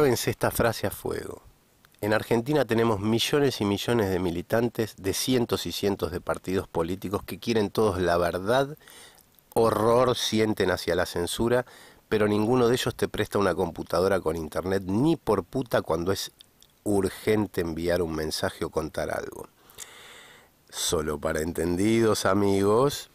Lávense esta frase a fuego. En Argentina tenemos millones y millones de militantes de cientos y cientos de partidos políticos que quieren todos la verdad, horror sienten hacia la censura, pero ninguno de ellos te presta una computadora con internet ni por puta cuando es urgente enviar un mensaje o contar algo. Solo para entendidos, amigos.